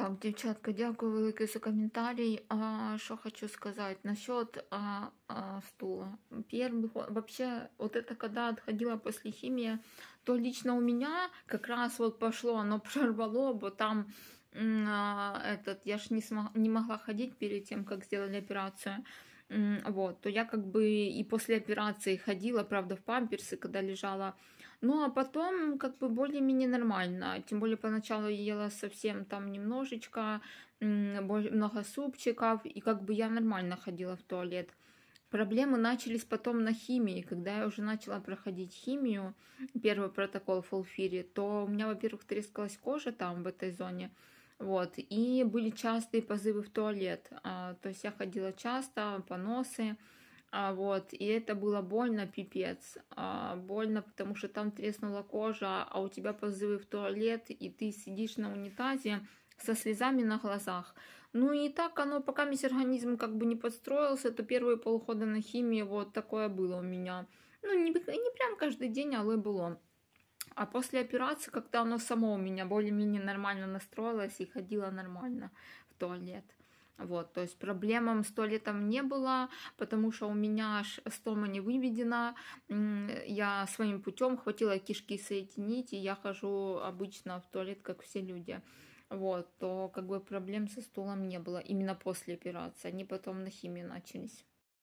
Так, дівчатка, дякую велике за коментарій. А, Що хочу сказать насчет а, а, стула. Первый, вообще, вот это когда отходила после химии, то лично у меня как раз вот пошло, оно прорвало, бо там а, этот, я же не, смог, не могла ходить перед тем, как сделали операцию, вот, то я как бы и после операции ходила, правда, в памперсы, когда лежала, ну, а потом как бы более-менее нормально, тем более поначалу я ела совсем там немножечко, много супчиков, и как бы я нормально ходила в туалет. Проблемы начались потом на химии. Когда я уже начала проходить химию, первый протокол фулфири, то у меня, во-первых, трескалась кожа там в этой зоне, вот. И были частые позывы в туалет. А, то есть я ходила часто, поносы. А, вот. И это было больно, пипец. А, больно, потому что там треснула кожа, а у тебя позывы в туалет, и ты сидишь на унитазе со слезами на глазах. Ну и так оно, пока весь организм как бы не подстроился, то первые полухода на химии вот такое было у меня. Ну, не, не прям каждый день, але было. А после операции, когда оно само у меня более-менее нормально настроилось и ходило нормально в туалет. Вот, то есть проблемам с туалетом не было, потому что у меня аж стома не выведена. Я своим путем хватило кишки соединить, и я хожу обычно в туалет, как все люди. Вот, то как бы проблем со стулом не было именно после операции. Они потом на химии начались.